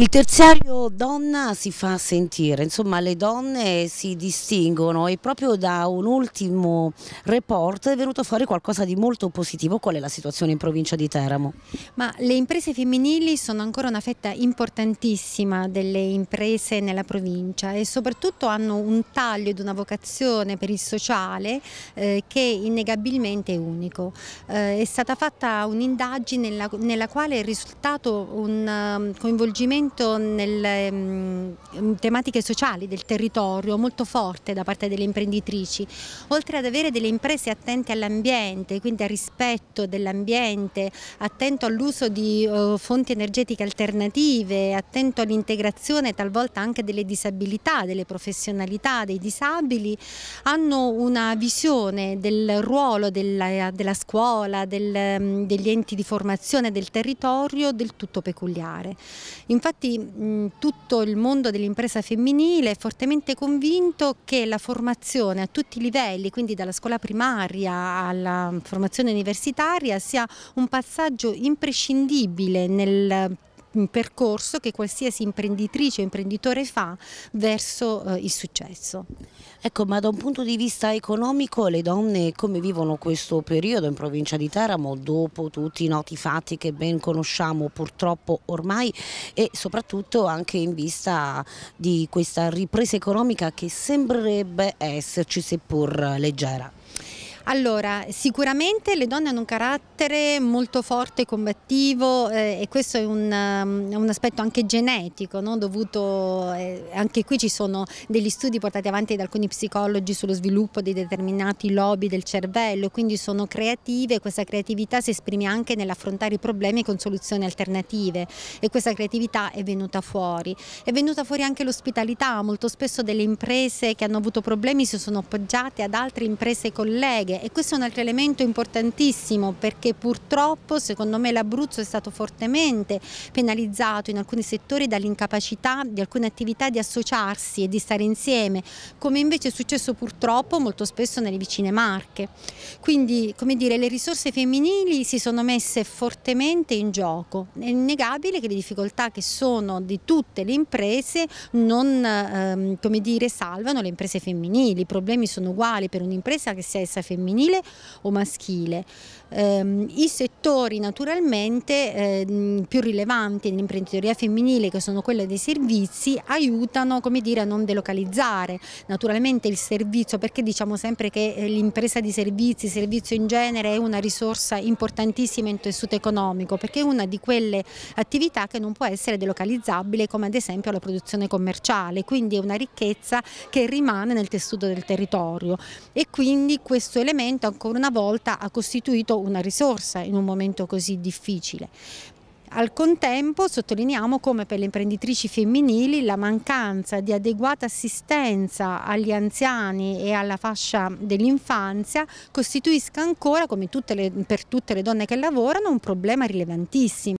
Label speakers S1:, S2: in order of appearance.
S1: Il terziario donna si fa sentire, insomma le donne si distinguono e proprio da un ultimo report è venuto fuori qualcosa di molto positivo, qual è la situazione in provincia di Teramo?
S2: Ma le imprese femminili sono ancora una fetta importantissima delle imprese nella provincia e soprattutto hanno un taglio ed una vocazione per il sociale eh, che innegabilmente è unico. Eh, è stata fatta un'indagine nella, nella, quale è risultato un um, coinvolgimento coinvolgimento nelle um, tematiche sociali del territorio molto forte da parte delle imprenditrici, oltre ad avere delle imprese attente all'ambiente, quindi al rispetto dell'ambiente, attento all'uso di uh, fonti energetiche alternative, attento all'integrazione talvolta anche delle disabilità, delle professionalità, dei disabili, hanno una visione del ruolo della, della scuola, del, um, degli enti di formazione del territorio del tutto peculiare. Infatti Infatti mh, tutto il mondo dell'impresa femminile è fortemente convinto che la formazione a tutti i livelli, quindi dalla scuola primaria alla formazione universitaria, sia un passaggio imprescindibile nel un percorso che qualsiasi imprenditrice o imprenditore fa verso eh, il successo.
S1: Ecco, ma da un punto di vista economico le donne come vivono questo periodo in provincia di Teramo dopo tutti i noti fatti che ben conosciamo purtroppo ormai e soprattutto anche in vista di questa ripresa economica che sembrerebbe esserci seppur leggera?
S2: Allora, sicuramente le donne hanno un carattere molto forte, combattivo eh, e questo è un, um, un aspetto anche genetico, no? dovuto, eh, anche qui ci sono degli studi portati avanti da alcuni psicologi sullo sviluppo di determinati lobby del cervello, quindi sono creative e questa creatività si esprime anche nell'affrontare i problemi con soluzioni alternative e questa creatività è venuta fuori. È venuta fuori anche l'ospitalità, molto spesso delle imprese che hanno avuto problemi si sono appoggiate ad altre imprese colleghe e questo è un altro elemento importantissimo perché purtroppo secondo me l'Abruzzo è stato fortemente penalizzato in alcuni settori dall'incapacità di alcune attività di associarsi e di stare insieme, come invece è successo purtroppo molto spesso nelle vicine Marche. Quindi come dire, le risorse femminili si sono messe fortemente in gioco, è innegabile che le difficoltà che sono di tutte le imprese non ehm, dire, salvano le imprese femminili, i problemi sono uguali per un'impresa che sia essa femminile femminile o maschile. Ehm, I settori naturalmente ehm, più rilevanti nell'imprenditoria femminile che sono quelle dei servizi aiutano come dire, a non delocalizzare naturalmente il servizio perché diciamo sempre che eh, l'impresa di servizi, servizio in genere è una risorsa importantissima in tessuto economico perché è una di quelle attività che non può essere delocalizzabile come ad esempio la produzione commerciale quindi è una ricchezza che rimane nel tessuto del territorio e quindi questo elemento elemento ancora una volta ha costituito una risorsa in un momento così difficile. Al contempo sottolineiamo come per le imprenditrici femminili la mancanza di adeguata assistenza agli anziani e alla fascia dell'infanzia costituisca ancora, come tutte le, per tutte le donne che lavorano, un problema rilevantissimo.